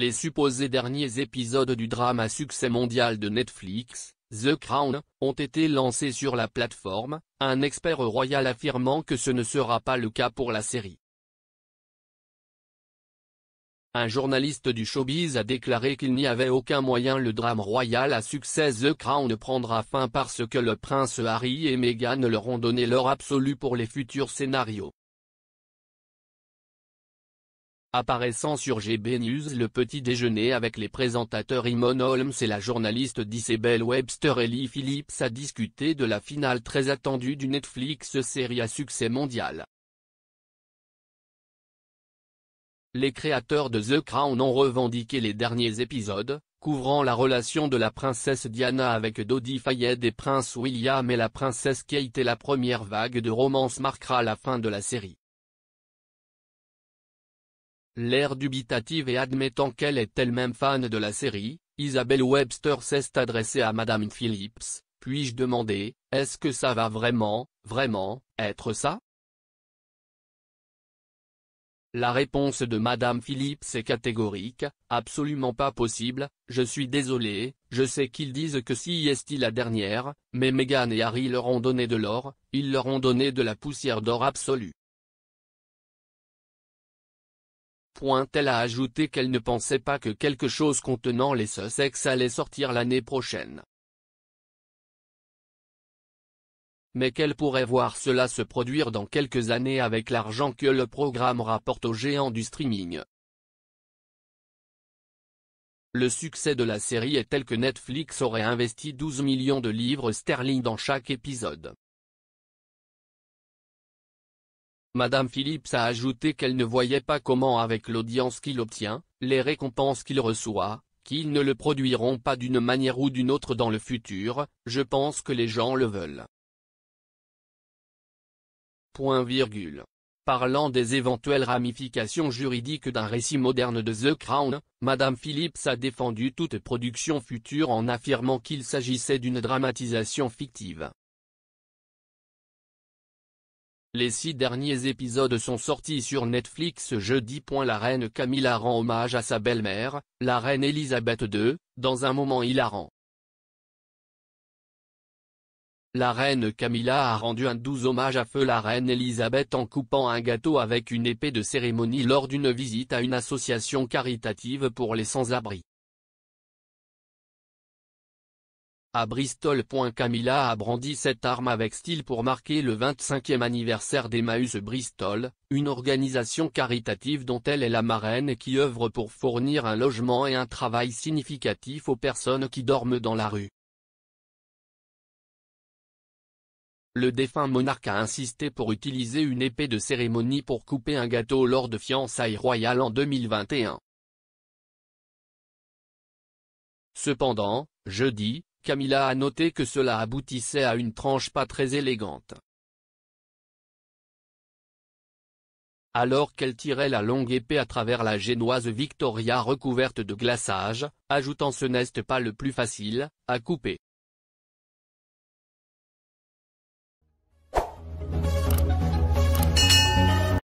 Les supposés derniers épisodes du drame à succès mondial de Netflix, The Crown, ont été lancés sur la plateforme, un expert royal affirmant que ce ne sera pas le cas pour la série. Un journaliste du showbiz a déclaré qu'il n'y avait aucun moyen le drame royal à succès The Crown prendra fin parce que le prince Harry et Meghan leur ont donné leur absolu pour les futurs scénarios. Apparaissant sur GB News le petit déjeuner avec les présentateurs Imon Holmes et la journaliste d'Isabelle Webster Ellie Phillips a discuté de la finale très attendue du Netflix série à succès mondial. Les créateurs de The Crown ont revendiqué les derniers épisodes, couvrant la relation de la princesse Diana avec Dodi Fayed et Prince William et la princesse Kate et la première vague de romance marquera la fin de la série. L'air dubitative et admettant qu'elle est elle-même fan de la série, Isabelle Webster s'est adressée à Madame Phillips, puis-je demander, est-ce que ça va vraiment, vraiment, être ça La réponse de Madame Phillips est catégorique, absolument pas possible, je suis désolé, je sais qu'ils disent que si est il la dernière, mais Meghan et Harry leur ont donné de l'or, ils leur ont donné de la poussière d'or absolue. elle a ajouté qu'elle ne pensait pas que quelque chose contenant les Sussex allait sortir l'année prochaine. Mais qu'elle pourrait voir cela se produire dans quelques années avec l'argent que le programme rapporte aux géants du streaming. Le succès de la série est tel que Netflix aurait investi 12 millions de livres sterling dans chaque épisode. Madame Phillips a ajouté qu'elle ne voyait pas comment avec l'audience qu'il obtient, les récompenses qu'il reçoit, qu'ils ne le produiront pas d'une manière ou d'une autre dans le futur, je pense que les gens le veulent. Point virgule. Parlant des éventuelles ramifications juridiques d'un récit moderne de The Crown, Madame Phillips a défendu toute production future en affirmant qu'il s'agissait d'une dramatisation fictive. Les six derniers épisodes sont sortis sur Netflix jeudi. La reine Camilla rend hommage à sa belle-mère, la reine Elisabeth II, dans un moment hilarant. La reine Camilla a rendu un doux hommage à feu la reine Elisabeth en coupant un gâteau avec une épée de cérémonie lors d'une visite à une association caritative pour les sans-abri. À Bristol. Camilla a brandi cette arme avec style pour marquer le 25e anniversaire d'Emmaüs Bristol, une organisation caritative dont elle est la marraine et qui œuvre pour fournir un logement et un travail significatif aux personnes qui dorment dans la rue. Le défunt monarque a insisté pour utiliser une épée de cérémonie pour couper un gâteau lors de fiançailles royales en 2021. Cependant, jeudi, Camilla a noté que cela aboutissait à une tranche pas très élégante. Alors qu'elle tirait la longue épée à travers la génoise Victoria recouverte de glaçage, ajoutant ce n'est pas le plus facile, à couper.